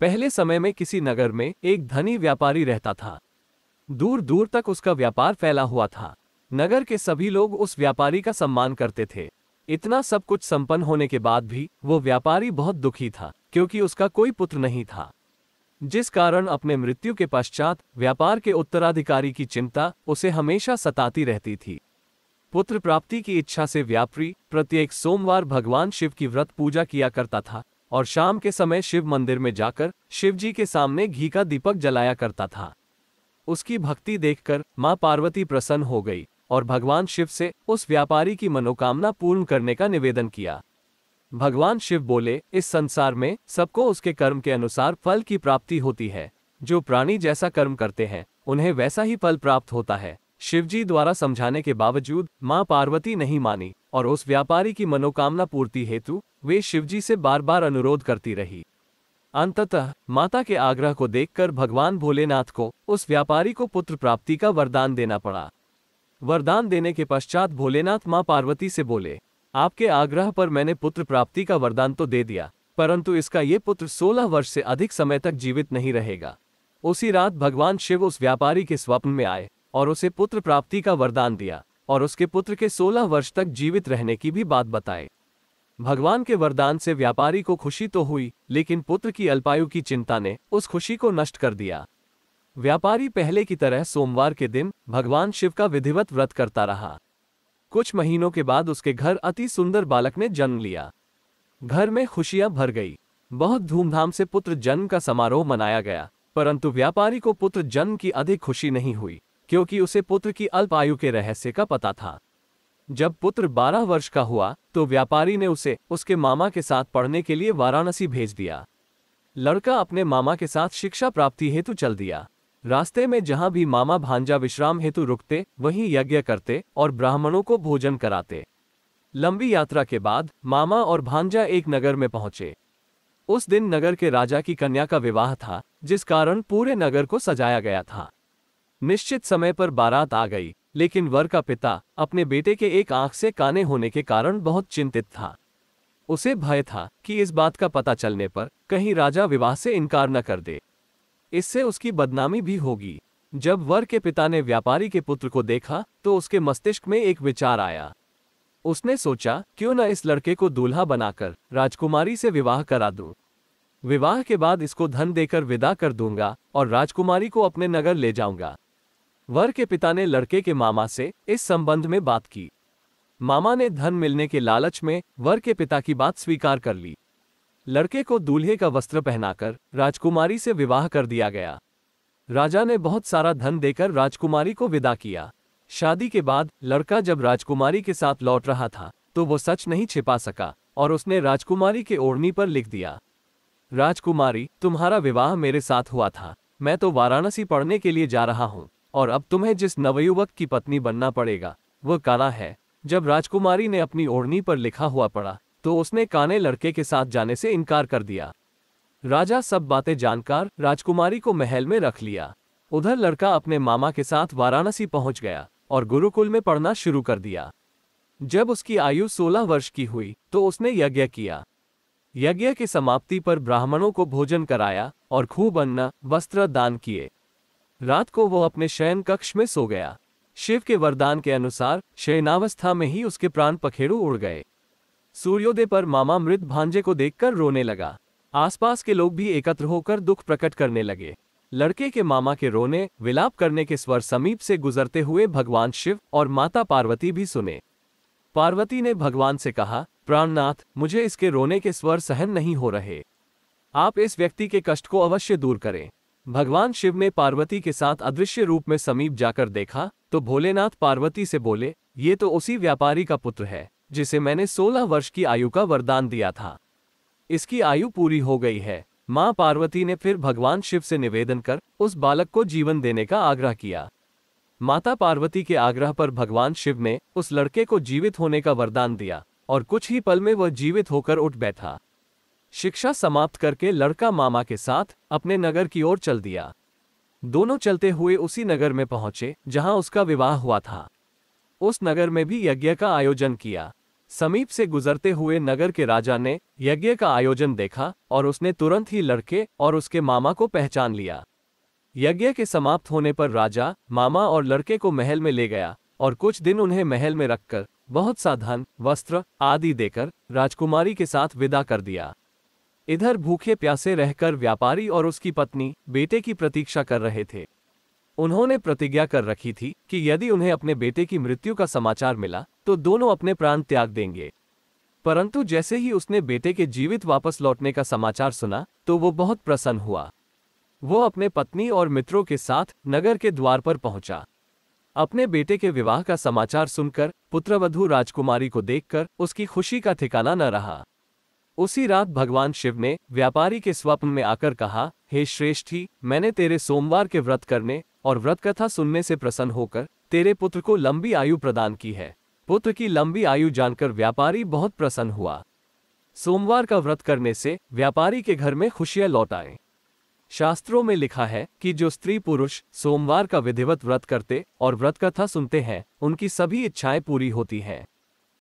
पहले समय में किसी नगर में एक धनी व्यापारी रहता था दूर दूर तक उसका व्यापार फैला हुआ था नगर के सभी लोग उस व्यापारी का सम्मान करते थे इतना सब कुछ संपन्न होने के बाद भी वो व्यापारी बहुत दुखी था क्योंकि उसका कोई पुत्र नहीं था जिस कारण अपने मृत्यु के पश्चात व्यापार के उत्तराधिकारी की चिंता उसे हमेशा सताती रहती थी पुत्र प्राप्ति की इच्छा से व्यापारी प्रत्येक सोमवार भगवान शिव की व्रत पूजा किया करता था और शाम के समय शिव मंदिर में जाकर शिवजी के सामने घी का दीपक जलाया करता था उसकी भक्ति देखकर मां पार्वती प्रसन्न हो गई और भगवान शिव से उस व्यापारी की मनोकामना पूर्ण करने का निवेदन किया भगवान शिव बोले इस संसार में सबको उसके कर्म के अनुसार फल की प्राप्ति होती है जो प्राणी जैसा कर्म करते हैं उन्हें वैसा ही फल प्राप्त होता है शिवजी द्वारा समझाने के बावजूद मां पार्वती नहीं मानी और उस व्यापारी की मनोकामना पूर्ति हेतु वे शिवजी से बार बार अनुरोध करती रही अंततः माता के आग्रह को देखकर भगवान भोलेनाथ को उस व्यापारी को पुत्र प्राप्ति का वरदान देना पड़ा वरदान देने के पश्चात भोलेनाथ माँ पार्वती से बोले आपके आग्रह पर मैंने पुत्र प्राप्ति का वरदान तो दे दिया परंतु इसका ये पुत्र सोलह वर्ष से अधिक समय तक जीवित नहीं रहेगा उसी रात भगवान शिव उस व्यापारी के स्वप्न में आए और उसे पुत्र प्राप्ति का वरदान दिया और उसके पुत्र के सोलह वर्ष तक जीवित रहने की भी बात बताई भगवान के वरदान से व्यापारी को खुशी तो हुई लेकिन पुत्र की अल्पायु की चिंता ने उस खुशी को नष्ट कर दिया व्यापारी पहले की तरह सोमवार के दिन भगवान शिव का विधिवत व्रत करता रहा कुछ महीनों के बाद उसके घर अति सुंदर बालक ने जन्म लिया घर में खुशियां भर गई बहुत धूमधाम से पुत्र जन्म का समारोह मनाया गया परंतु व्यापारी को पुत्र जन्म की अधिक खुशी नहीं हुई क्योंकि उसे पुत्र की अल्प आयु के रहस्य का पता था जब पुत्र बारह वर्ष का हुआ तो व्यापारी ने उसे उसके मामा के साथ पढ़ने के लिए वाराणसी भेज दिया लड़का अपने मामा के साथ शिक्षा प्राप्ति हेतु चल दिया रास्ते में जहां भी मामा भांजा विश्राम हेतु रुकते वहीं यज्ञ करते और ब्राह्मणों को भोजन कराते लंबी यात्रा के बाद मामा और भांजा एक नगर में पहुंचे उस दिन नगर के राजा की कन्या का विवाह था जिस कारण पूरे नगर को सजाया गया था निश्चित समय पर बारात आ गई लेकिन वर का पिता अपने बेटे के एक आंख से काने होने के कारण बहुत चिंतित था उसे भय था कि इस बात का पता चलने पर कहीं राजा विवाह से इनकार न कर दे इससे उसकी बदनामी भी होगी जब वर के पिता ने व्यापारी के पुत्र को देखा तो उसके मस्तिष्क में एक विचार आया उसने सोचा क्यों न इस लड़के को दूल्हा बनाकर राजकुमारी से विवाह करा दूं। विवाह के बाद इसको धन देकर विदा कर दूंगा और राजकुमारी को अपने नगर ले जाऊंगा वर के पिता ने लड़के के मामा से इस संबंध में बात की मामा ने धन मिलने के लालच में वर के पिता की बात स्वीकार कर ली लड़के को दूल्हे का वस्त्र पहनाकर राजकुमारी से विवाह कर दिया गया राजा ने बहुत सारा धन देकर राजकुमारी को विदा किया शादी के बाद लड़का जब राजकुमारी के साथ लौट रहा था तो वो सच नहीं छिपा सका और उसने राजकुमारी के ओढ़नी पर लिख दिया राजकुमारी तुम्हारा विवाह मेरे साथ हुआ था मैं तो वाराणसी पढ़ने के लिए जा रहा हूँ और अब तुम्हें जिस नवयुवक की पत्नी बनना पड़ेगा वह काला है जब राजकुमारी ने अपनी ओढ़नी पर लिखा हुआ पड़ा तो उसने काने लड़के के साथ जाने से इनकार कर दिया राजा सब बातें जानकार राजकुमारी को महल में रख लिया उधर लड़का अपने मामा के साथ वाराणसी पहुंच गया और गुरुकुल में पढ़ना शुरू कर दिया जब उसकी आयु सोलह वर्ष की हुई तो उसने यज्ञ किया यज्ञ की समाप्ति पर ब्राह्मणों को भोजन कराया और खूब अन्न वस्त्र दान किए रात को वो अपने शयन कक्ष में सो गया शिव के वरदान के अनुसार शयनावस्था में ही उसके प्राण पखेड़ू उड़ गए सूर्योदय पर मामा मृत भांजे को देखकर रोने लगा आसपास के लोग भी एकत्र होकर दुख प्रकट करने लगे लड़के के मामा के रोने विलाप करने के स्वर समीप से गुजरते हुए भगवान शिव और माता पार्वती भी सुने पार्वती ने भगवान से कहा प्राणनाथ मुझे इसके रोने के स्वर सहन नहीं हो रहे आप इस व्यक्ति के कष्ट को अवश्य दूर करें भगवान शिव ने पार्वती के साथ अदृश्य रूप में समीप जाकर देखा तो भोलेनाथ पार्वती से बोले ये तो उसी व्यापारी का पुत्र है जिसे मैंने 16 वर्ष की आयु का वरदान दिया था इसकी आयु पूरी हो गई है माँ पार्वती ने फिर भगवान शिव से निवेदन कर उस बालक को जीवन देने का आग्रह किया माता पार्वती के आग्रह पर भगवान शिव ने उस लड़के को जीवित होने का वरदान दिया और कुछ ही पल में वह जीवित होकर उठ बैठा शिक्षा समाप्त करके लड़का मामा के साथ अपने नगर की ओर चल दिया दोनों चलते हुए उसी नगर में पहुंचे जहां उसका विवाह हुआ था उस नगर में भी यज्ञ का आयोजन किया समीप से गुजरते हुए नगर के राजा ने यज्ञ का आयोजन देखा और उसने तुरंत ही लड़के और उसके मामा को पहचान लिया यज्ञ के समाप्त होने पर राजा मामा और लड़के को महल में ले गया और कुछ दिन उन्हें महल में रखकर बहुत सा धन वस्त्र आदि देकर राजकुमारी के साथ विदा कर दिया इधर भूखे प्यासे रहकर व्यापारी और उसकी पत्नी बेटे की प्रतीक्षा कर रहे थे उन्होंने प्रतिज्ञा कर रखी थी कि यदि उन्हें अपने बेटे की मृत्यु का समाचार मिला तो दोनों अपने प्राण त्याग देंगे परंतु जैसे ही उसने बेटे के जीवित वापस लौटने का समाचार सुना तो वो बहुत प्रसन्न हुआ वो अपने पत्नी और मित्रों के साथ नगर के द्वार पर पहुंचा अपने बेटे के विवाह का समाचार सुनकर पुत्रवधु राजकुमारी को देखकर उसकी खुशी का ठिकाना न रहा उसी रात भगवान शिव ने व्यापारी के स्वप्न में आकर कहा हे श्रेष्ठी मैंने तेरे सोमवार के व्रत करने और व्रत कथा सुनने से प्रसन्न होकर तेरे पुत्र को लंबी आयु प्रदान की है पुत्र की लंबी आयु जानकर व्यापारी बहुत प्रसन्न हुआ सोमवार का व्रत करने से व्यापारी के घर में खुशियां लौट आए शास्त्रों में लिखा है कि जो स्त्री पुरुष सोमवार का विधिवत व्रत करते और व्रत कथा सुनते हैं उनकी सभी इच्छाएं पूरी होती हैं